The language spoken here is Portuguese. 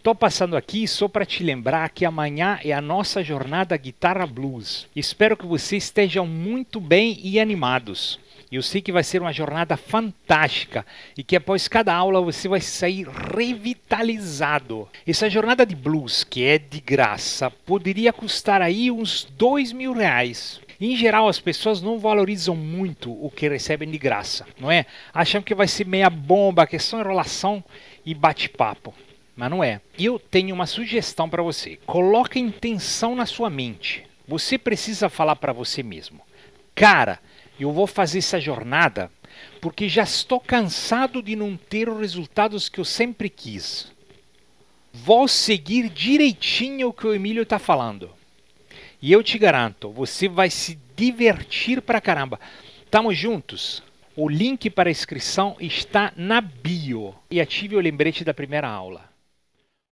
Estou passando aqui só para te lembrar que amanhã é a nossa jornada Guitarra Blues. Espero que vocês estejam muito bem e animados. Eu sei que vai ser uma jornada fantástica e que após cada aula você vai sair revitalizado. Essa jornada de blues, que é de graça, poderia custar aí uns dois mil reais. Em geral, as pessoas não valorizam muito o que recebem de graça, não é? Acham que vai ser meia bomba, que é só enrolação e bate-papo mas não é. eu tenho uma sugestão para você. Coloque intenção na sua mente. Você precisa falar para você mesmo: "Cara, eu vou fazer essa jornada porque já estou cansado de não ter os resultados que eu sempre quis. Vou seguir direitinho o que o Emílio está falando. E eu te garanto, você vai se divertir pra caramba. Tamo juntos. O link para a inscrição está na bio. E ative o lembrete da primeira aula.